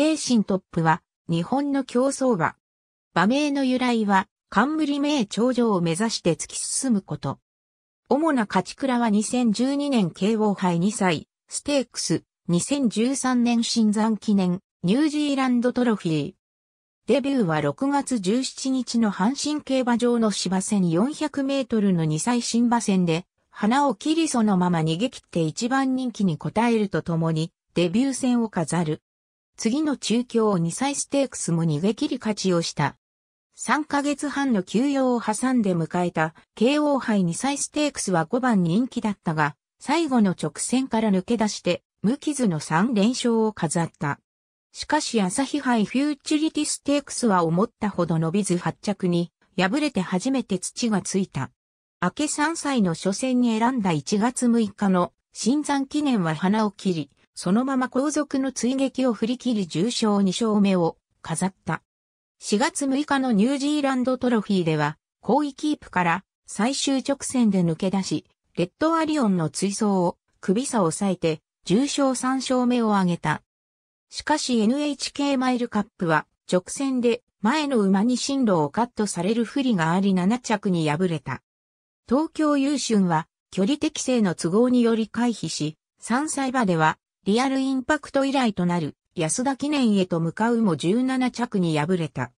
英神トップは日本の競走馬。馬名の由来は冠名頂上を目指して突き進むこと。主な勝ち倉は2012年慶応杯2歳、ステークス、2013年新山記念、ニュージーランドトロフィー。デビューは6月17日の阪神競馬場の芝線400メートルの2歳新馬戦で、花を切りそのまま逃げ切って一番人気に応えるとともに、デビュー戦を飾る。次の中京2歳ステークスも逃げ切り勝ちをした。3ヶ月半の休養を挟んで迎えた、慶応杯2歳ステークスは5番人気だったが、最後の直線から抜け出して、無傷の3連勝を飾った。しかし朝日杯フューチュリティステークスは思ったほど伸びず発着に、敗れて初めて土がついた。明け3歳の初戦に選んだ1月6日の新山記念は花を切り、そのまま後続の追撃を振り切り重賞2勝目を飾った。4月6日のニュージーランドトロフィーでは、後位キープから最終直線で抜け出し、レッドアリオンの追走を首差を抑えて重賞3勝目を挙げた。しかし NHK マイルカップは直線で前の馬に進路をカットされる不利があり7着に敗れた。東京優春は距離適正の都合により回避し、3歳馬ではリアルインパクト以来となる安田記念へと向かうも17着に敗れた。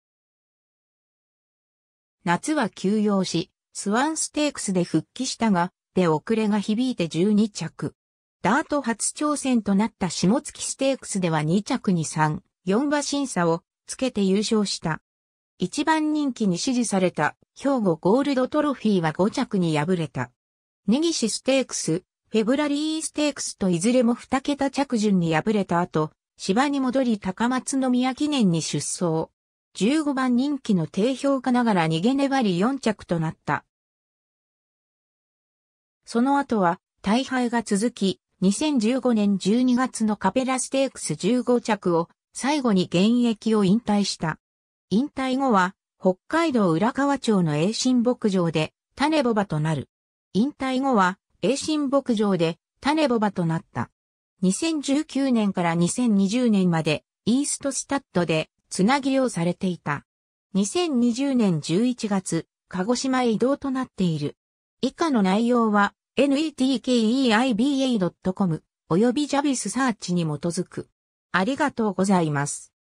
夏は休養し、スワンステークスで復帰したが、で遅れが響いて12着。ダート初挑戦となった下月ステークスでは2着に3、4馬審査をつけて優勝した。一番人気に支持された兵庫ゴールドトロフィーは5着に敗れた。根岸ステークス、フェブラリーステークスといずれも2桁着順に敗れた後、芝に戻り高松宮記念に出走。15番人気の低評価ながら逃げ粘り4着となった。その後は、大敗が続き、2015年12月のカペラステークス15着を最後に現役を引退した。引退後は北海道浦河町の栄新牧場で種ボバとなる。引退後は衛心牧場で種ボバとなった。2019年から2020年までイーストスタッドでつなぎをされていた。2020年11月、鹿児島へ移動となっている。以下の内容は netkeiba.com 及びジャビスサーチに基づく。ありがとうございます。